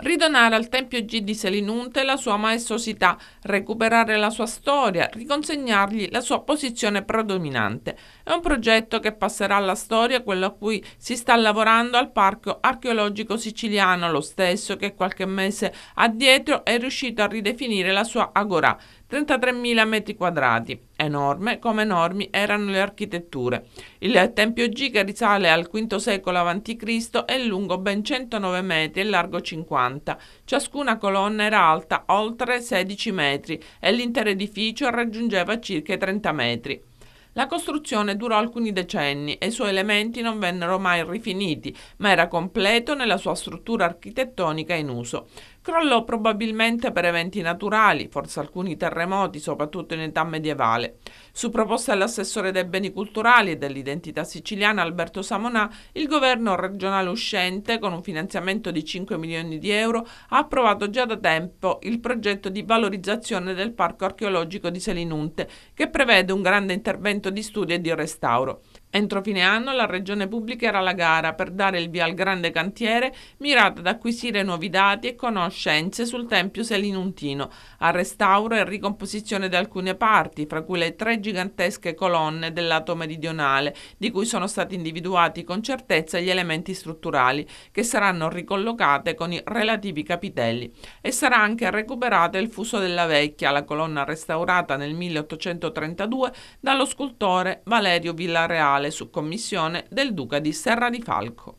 Ridonare al Tempio G di Selinunte la sua maestosità, recuperare la sua storia, riconsegnargli la sua posizione predominante. È un progetto che passerà alla storia, quello a cui si sta lavorando al Parco Archeologico Siciliano, lo stesso che qualche mese addietro è riuscito a ridefinire la sua agora. 33.000 metri quadrati, enorme come enormi erano le architetture. Il Tempio G che risale al V secolo a.C. è lungo ben 109 metri e largo 50. Ciascuna colonna era alta oltre 16 metri e l'intero edificio raggiungeva circa 30 metri. La costruzione durò alcuni decenni e i suoi elementi non vennero mai rifiniti, ma era completo nella sua struttura architettonica in uso. Crollò probabilmente per eventi naturali, forse alcuni terremoti, soprattutto in età medievale. Su proposta dell'assessore dei beni culturali e dell'identità siciliana Alberto Samonà, il governo regionale uscente, con un finanziamento di 5 milioni di euro, ha approvato già da tempo il progetto di valorizzazione del parco archeologico di Selinunte, che prevede un grande intervento di studio e di restauro. Entro fine anno la Regione pubblicherà la gara per dare il via al grande cantiere mirata ad acquisire nuovi dati e conoscenze sul Tempio Selinuntino, al restauro e ricomposizione di alcune parti, fra cui le tre gigantesche colonne del lato meridionale, di cui sono stati individuati con certezza gli elementi strutturali, che saranno ricollocate con i relativi capitelli. E sarà anche recuperato il fuso della vecchia, la colonna restaurata nel 1832 dallo scultore Valerio Villareale Reale su commissione del Duca di Serra di Falco.